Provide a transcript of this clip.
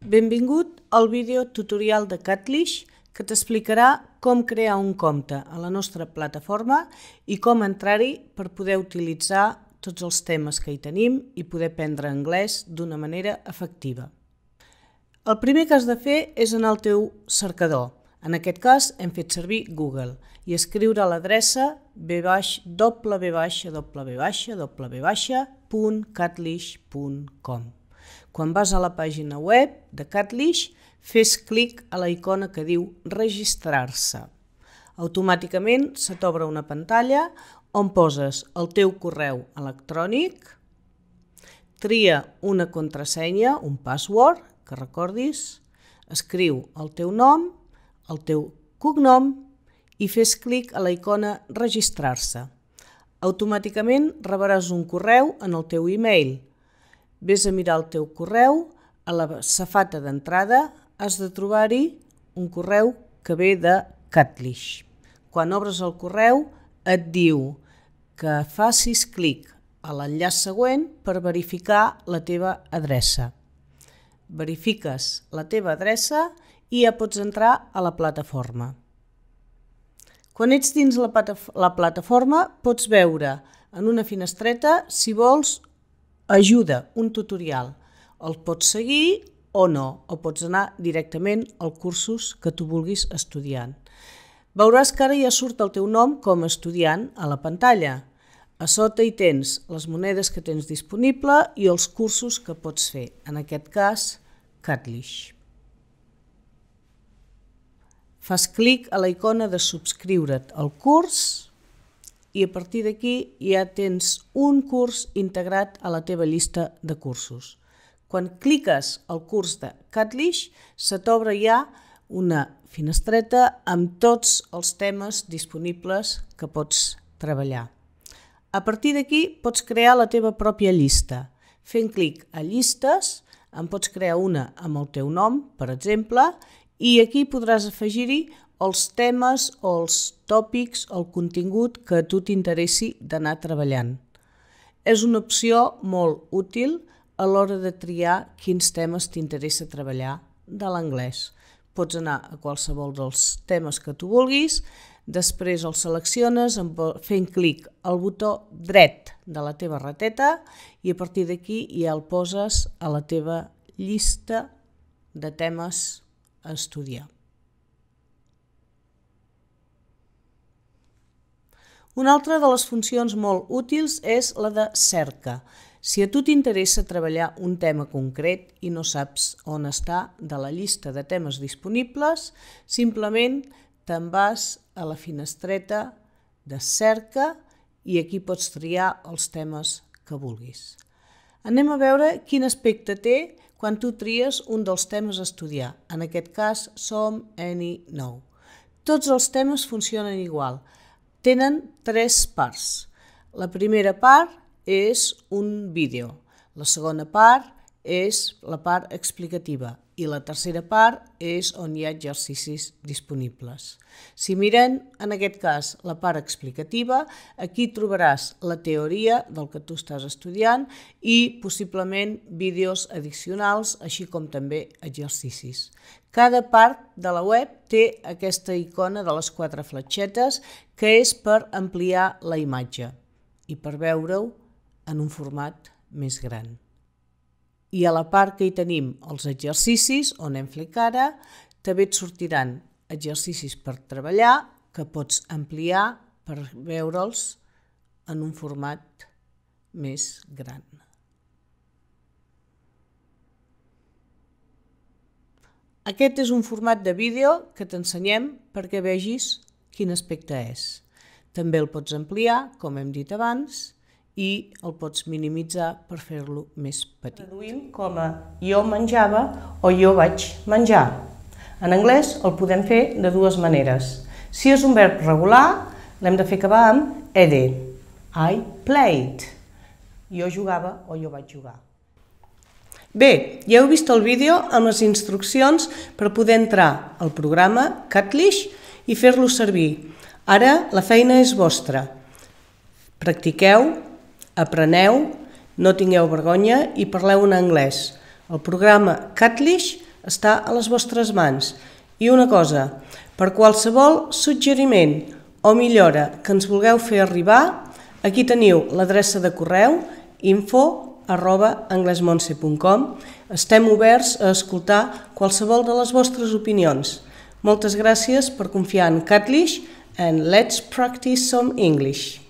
Benvingut al vídeo tutorial de Catlish que t'explicarà com crear un compte a la nostra plataforma i com entrar-hi per poder utilitzar tots els temes que hi tenim i poder prendre anglès d'una manera efectiva. El primer que has de fer és anar al teu cercador. En aquest cas hem fet servir Google i escriure l'adreça www.catlish.com. Quan vas a la pàgina web de Catlish, fes clic a la icona que diu Registrar-se. Automàticament se t'obre una pantalla on poses el teu correu electrònic, tria una contrasenya, un password, que recordis, escriu el teu nom, el teu cognom i fes clic a la icona Registrar-se. Automàticament rebràs un correu en el teu e-mail Ves a mirar el teu correu, a la safata d'entrada has de trobar-hi un correu que ve de Catlish. Quan obres el correu et diu que facis clic a l'enllaç següent per verificar la teva adreça. Verifiques la teva adreça i ja pots entrar a la plataforma. Quan ets dins la, plataforma pots veure en una finestreta si vols ajuda, un tutorial. El pots seguir o no, o pots anar directament als cursos que tu vulguis estudiant. Veuràs que ara ja surt el teu nom com a estudiant a la pantalla. A sota hi tens les monedes que tens disponible i els cursos que pots fer, en aquest cas, Catlish. Fas clic a la icona de subscriure't al curs i a partir d'aquí ja tens un curs integrat a la teva llista de cursos. Quan cliques al curs de Catlish, se t'obre ja una finestreta amb tots els temes disponibles que pots treballar. A partir d'aquí pots crear la teva pròpia llista. Fent clic a Llistes en pots crear una amb el teu nom, per exemple, i aquí podràs afegir-hi els temes o els tòpics o el contingut que a tu t'interessi d'anar treballant. És una opció molt útil a l'hora de triar quins temes t'interessa treballar de l'anglès. Pots anar a qualsevol dels temes que tu vulguis, després el selecciones fent clic al botó dret de la teva rateta i a partir d'aquí ja el poses a la teva llista de temes a estudiar. Una altra de les funcions molt útils és la de cerca. Si a tu t'interessa treballar un tema concret i no saps on està de la llista de temes disponibles, simplement te'n vas a la finestreta de cerca i aquí pots triar els temes que vulguis. Anem a veure quin aspecte té quan tu tries un dels temes a estudiar. En aquest cas som any nou. Tots els temes funcionen igual. Tenen tres parts. La primera part és un vídeo. La segona part és la part explicativa i la tercera part és on hi ha exercicis disponibles. Si mirem, en aquest cas, la part explicativa, aquí trobaràs la teoria del que tu estàs estudiant i possiblement vídeos addicionals, així com també exercicis. Cada part de la web té aquesta icona de les quatre fletxetes que és per ampliar la imatge i per veure-ho en un format més gran i a la part que hi tenim els exercicis, on hem fet ara, també et sortiran exercicis per treballar que pots ampliar per veure'ls en un format més gran. Aquest és un format de vídeo que t'ensenyem perquè vegis quin aspecte és. També el pots ampliar, com hem dit abans, i el pots minimitzar per fer-lo més petit. Traduïm com a jo menjava o jo vaig menjar. En anglès el podem fer de dues maneres. Si és un verb regular, l'hem de fer acabar amb ed. I played. Jo jugava o jo vaig jugar. Bé, ja heu vist el vídeo amb les instruccions per poder entrar al programa Catlish i fer-lo servir. Ara la feina és vostra. Practiqueu, apreneu, no tingueu vergonya i parleu en anglès. El programa Catlish està a les vostres mans. I una cosa, per qualsevol suggeriment o millora que ens vulgueu fer arribar, aquí teniu l'adreça de correu info arroba anglesmonse.com. Estem oberts a escoltar qualsevol de les vostres opinions. Moltes gràcies per confiar en Catlish and let's practice some English.